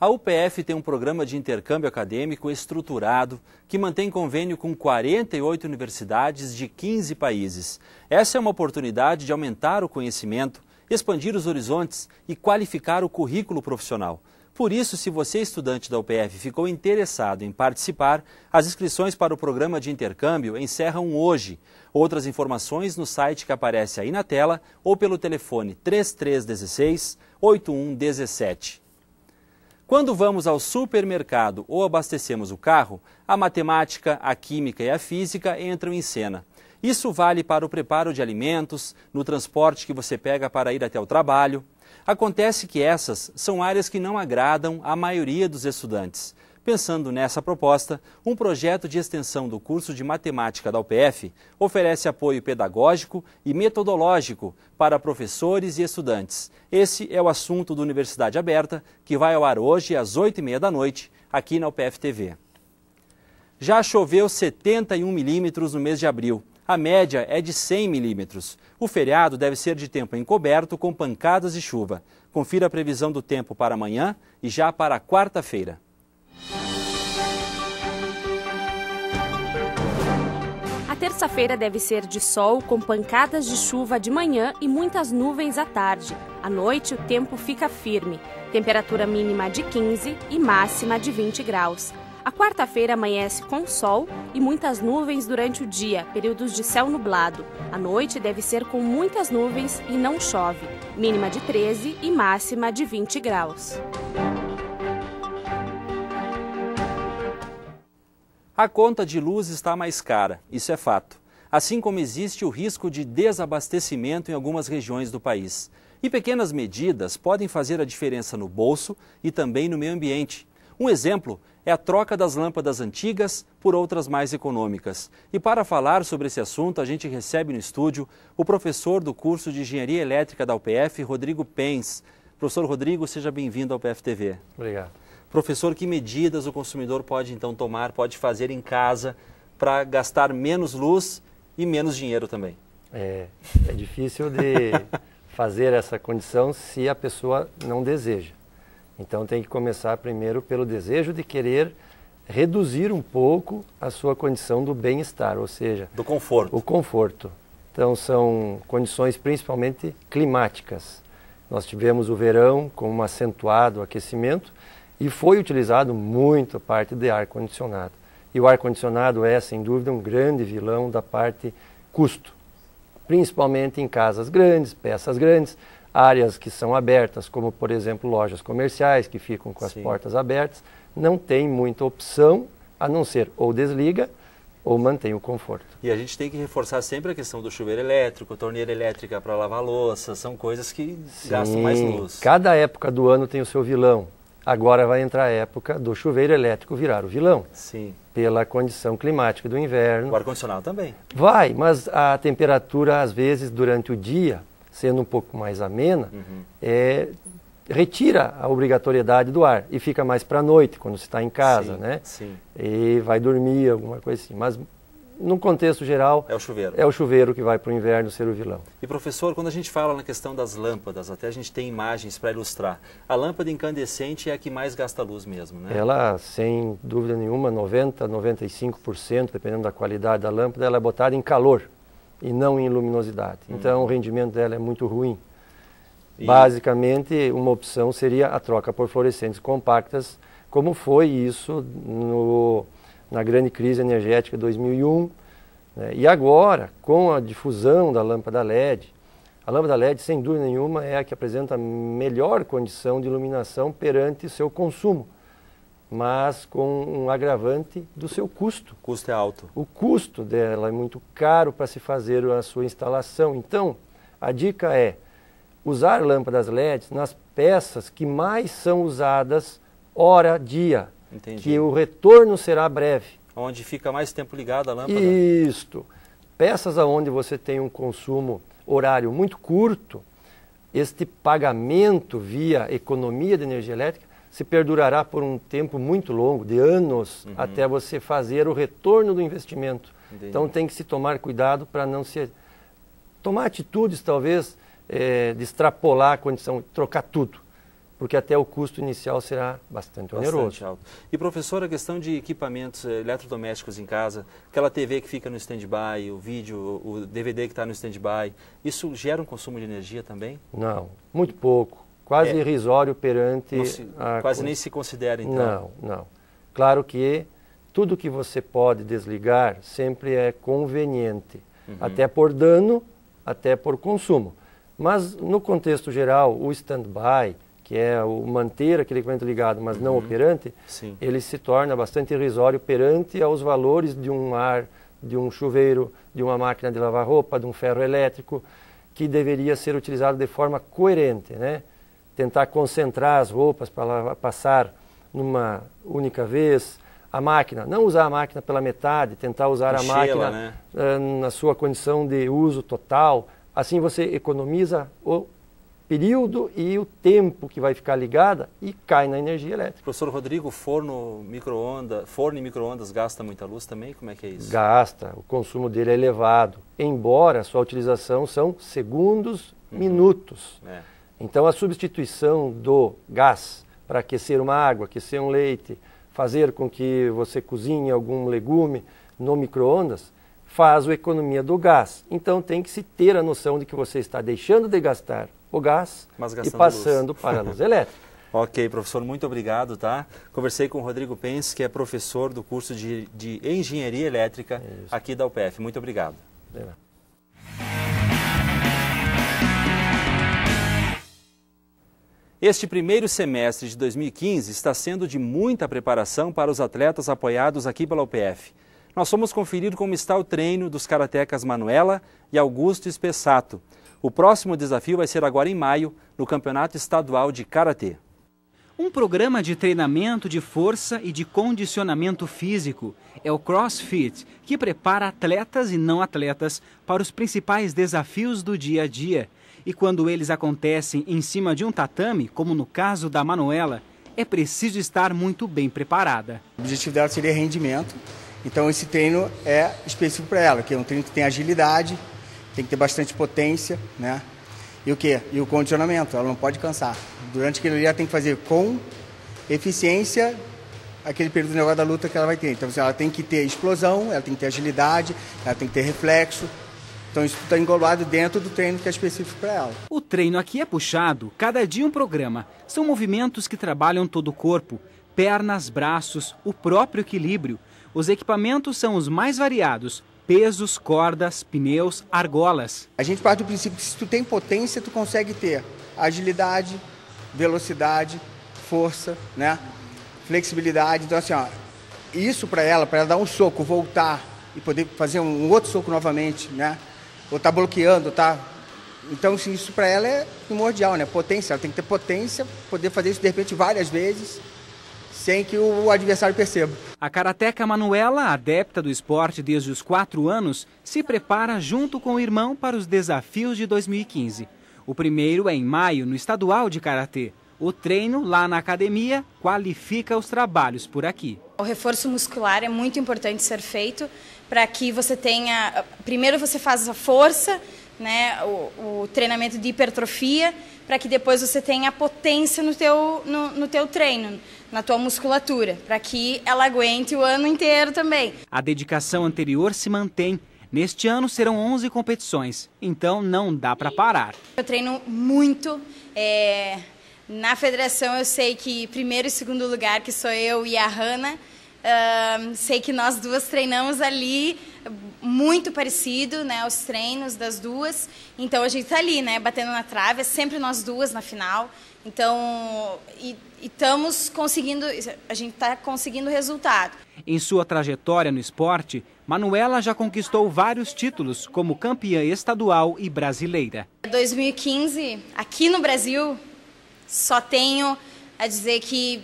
A UPF tem um programa de intercâmbio acadêmico estruturado que mantém convênio com 48 universidades de 15 países. Essa é uma oportunidade de aumentar o conhecimento, expandir os horizontes e qualificar o currículo profissional. Por isso, se você, estudante da UPF, ficou interessado em participar, as inscrições para o programa de intercâmbio encerram hoje. Outras informações no site que aparece aí na tela ou pelo telefone 3316 8117. Quando vamos ao supermercado ou abastecemos o carro, a matemática, a química e a física entram em cena. Isso vale para o preparo de alimentos, no transporte que você pega para ir até o trabalho. Acontece que essas são áreas que não agradam à maioria dos estudantes. Pensando nessa proposta, um projeto de extensão do curso de matemática da UPF oferece apoio pedagógico e metodológico para professores e estudantes. Esse é o assunto do Universidade Aberta, que vai ao ar hoje às 8h30 da noite, aqui na UPF TV. Já choveu 71 milímetros no mês de abril. A média é de 100 milímetros. O feriado deve ser de tempo encoberto com pancadas de chuva. Confira a previsão do tempo para amanhã e já para quarta-feira. terça-feira deve ser de sol, com pancadas de chuva de manhã e muitas nuvens à tarde. À noite, o tempo fica firme. Temperatura mínima de 15 e máxima de 20 graus. A quarta-feira amanhece com sol e muitas nuvens durante o dia, períodos de céu nublado. A noite deve ser com muitas nuvens e não chove, mínima de 13 e máxima de 20 graus. A conta de luz está mais cara, isso é fato. Assim como existe o risco de desabastecimento em algumas regiões do país. E pequenas medidas podem fazer a diferença no bolso e também no meio ambiente. Um exemplo é a troca das lâmpadas antigas por outras mais econômicas. E para falar sobre esse assunto, a gente recebe no estúdio o professor do curso de Engenharia Elétrica da UPF, Rodrigo Pens. Professor Rodrigo, seja bem-vindo ao PFTV. Obrigado. Professor, que medidas o consumidor pode então tomar, pode fazer em casa para gastar menos luz e menos dinheiro também? É, é difícil de fazer essa condição se a pessoa não deseja. Então tem que começar primeiro pelo desejo de querer reduzir um pouco a sua condição do bem-estar, ou seja, do conforto. O conforto. Então são condições principalmente climáticas. Nós tivemos o verão com um acentuado aquecimento e foi utilizado muito a parte de ar-condicionado. E o ar-condicionado é, sem dúvida, um grande vilão da parte custo, principalmente em casas grandes, peças grandes, áreas que são abertas, como, por exemplo, lojas comerciais que ficam com as Sim. portas abertas, não tem muita opção a não ser ou desliga ou mantém o conforto. E a gente tem que reforçar sempre a questão do chuveiro elétrico, torneira elétrica para lavar louça, são coisas que Sim, gastam mais luz. Cada época do ano tem o seu vilão. Agora vai entrar a época do chuveiro elétrico virar o vilão. Sim. Pela condição climática do inverno. O ar-condicionado também. Vai, mas a temperatura, às vezes, durante o dia, sendo um pouco mais amena, uhum. é, retira a obrigatoriedade do ar e fica mais para a noite, quando você está em casa, sim, né? Sim. E vai dormir, alguma coisa assim. Mas num contexto geral, é o chuveiro. É o chuveiro que vai para o inverno ser o vilão. E professor, quando a gente fala na questão das lâmpadas, até a gente tem imagens para ilustrar. A lâmpada incandescente é a que mais gasta luz mesmo, né? Ela, sem dúvida nenhuma, 90, 95%, dependendo da qualidade da lâmpada, ela é botada em calor e não em luminosidade. Hum. Então o rendimento dela é muito ruim. E... Basicamente, uma opção seria a troca por fluorescentes compactas, como foi isso no na grande crise energética de 2001. Né? E agora, com a difusão da lâmpada LED, a lâmpada LED, sem dúvida nenhuma, é a que apresenta a melhor condição de iluminação perante seu consumo, mas com um agravante do seu custo. O custo é alto. O custo dela é muito caro para se fazer a sua instalação. Então, a dica é usar lâmpadas LED nas peças que mais são usadas hora dia Entendi. que o retorno será breve. Onde fica mais tempo ligada a lâmpada. Isto. Peças aonde você tem um consumo horário muito curto, este pagamento via economia de energia elétrica se perdurará por um tempo muito longo, de anos, uhum. até você fazer o retorno do investimento. Entendi. Então tem que se tomar cuidado para não se tomar atitudes talvez é, de extrapolar a condição, trocar tudo porque até o custo inicial será bastante, bastante oneroso. Alto. E professor, a questão de equipamentos eh, eletrodomésticos em casa, aquela TV que fica no stand-by, o vídeo, o DVD que está no stand-by, isso gera um consumo de energia também? Não, muito pouco, quase é. irrisório perante... Se, a... Quase nem se considera, então? Não, não. Claro que tudo que você pode desligar sempre é conveniente, uhum. até por dano, até por consumo. Mas, no contexto geral, o stand-by que é o manter aquele equipamento ligado, mas uhum. não operante, Sim. ele se torna bastante irrisório perante aos valores de um ar, de um chuveiro, de uma máquina de lavar roupa, de um ferro elétrico, que deveria ser utilizado de forma coerente, né? Tentar concentrar as roupas para passar numa única vez, a máquina, não usar a máquina pela metade, tentar usar Enchela, a máquina né? uh, na sua condição de uso total. Assim você economiza o período e o tempo que vai ficar ligada e cai na energia elétrica. Professor Rodrigo, forno, microonda, forno e microondas gasta muita luz também? Como é que é isso? Gasta, o consumo dele é elevado, embora a sua utilização são segundos, uhum. minutos. É. Então a substituição do gás para aquecer uma água, aquecer um leite, fazer com que você cozinhe algum legume no microondas faz o economia do gás. Então tem que se ter a noção de que você está deixando de gastar o gás e passando luz. para a luz elétrica. Ok, professor, muito obrigado, tá? Conversei com o Rodrigo Pence, que é professor do curso de, de Engenharia Elétrica é Isso. aqui da UPF. Muito obrigado. Este primeiro semestre de 2015 está sendo de muita preparação para os atletas apoiados aqui pela UPF nós fomos conferir como está o treino dos karatecas Manuela e Augusto Espessato. O próximo desafio vai ser agora em maio, no Campeonato Estadual de Karatê. Um programa de treinamento de força e de condicionamento físico é o CrossFit, que prepara atletas e não atletas para os principais desafios do dia a dia. E quando eles acontecem em cima de um tatame, como no caso da Manuela, é preciso estar muito bem preparada. O objetivo dela seria rendimento, então esse treino é específico para ela, que é um treino que tem agilidade, tem que ter bastante potência, né? E o que? E o condicionamento, ela não pode cansar. Durante aquele dia ela tem que fazer com eficiência aquele período de negócio da luta que ela vai ter. Então assim, ela tem que ter explosão, ela tem que ter agilidade, ela tem que ter reflexo, então isso está engolado dentro do treino que é específico para ela. O treino aqui é puxado, cada dia um programa. São movimentos que trabalham todo o corpo, pernas, braços, o próprio equilíbrio. Os equipamentos são os mais variados, pesos, cordas, pneus, argolas. A gente parte do princípio que se tu tem potência, tu consegue ter agilidade, velocidade, força, né? Flexibilidade. Então assim, ó, isso para ela, para ela dar um soco, voltar e poder fazer um outro soco novamente, né? Ou tá bloqueando, tá? Então assim, isso para ela é primordial, né? Potência, ela tem que ter potência, poder fazer isso de repente várias vezes, sem que o adversário perceba. A karateca Manuela, adepta do esporte desde os quatro anos, se prepara junto com o irmão para os desafios de 2015. O primeiro é em maio, no estadual de karatê. O treino lá na academia qualifica os trabalhos por aqui. O reforço muscular é muito importante ser feito para que você tenha. Primeiro você faz a força, né, o, o treinamento de hipertrofia, para que depois você tenha potência no teu, no, no teu treino, na tua musculatura, para que ela aguente o ano inteiro também. A dedicação anterior se mantém. Neste ano serão 11 competições, então não dá para parar. Eu treino muito. É, na federação eu sei que primeiro e segundo lugar, que sou eu e a Hanna, sei que nós duas treinamos ali muito parecido, né, os treinos das duas. Então a gente está ali, né, batendo na trave, é sempre nós duas na final. Então, e estamos conseguindo, a gente está conseguindo resultado. Em sua trajetória no esporte, Manuela já conquistou vários títulos como campeã estadual e brasileira. 2015, aqui no Brasil, só tenho a dizer que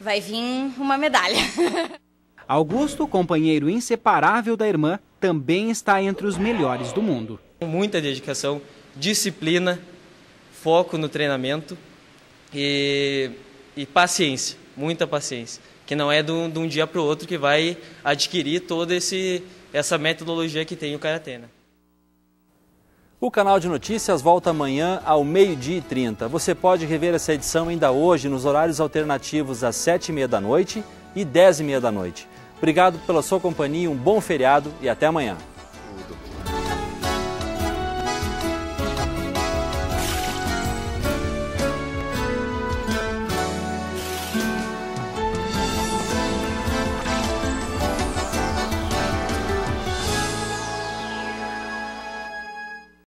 vai vir uma medalha. Augusto, companheiro inseparável da irmã, também está entre os melhores do mundo. Muita dedicação, disciplina, foco no treinamento e, e paciência, muita paciência, que não é de um, de um dia para o outro que vai adquirir toda essa metodologia que tem o Karatê. Né? O canal de notícias volta amanhã ao meio-dia e 30. Você pode rever essa edição ainda hoje nos horários alternativos às 7h30 da noite e 10h30 da noite. Obrigado pela sua companhia, um bom feriado e até amanhã.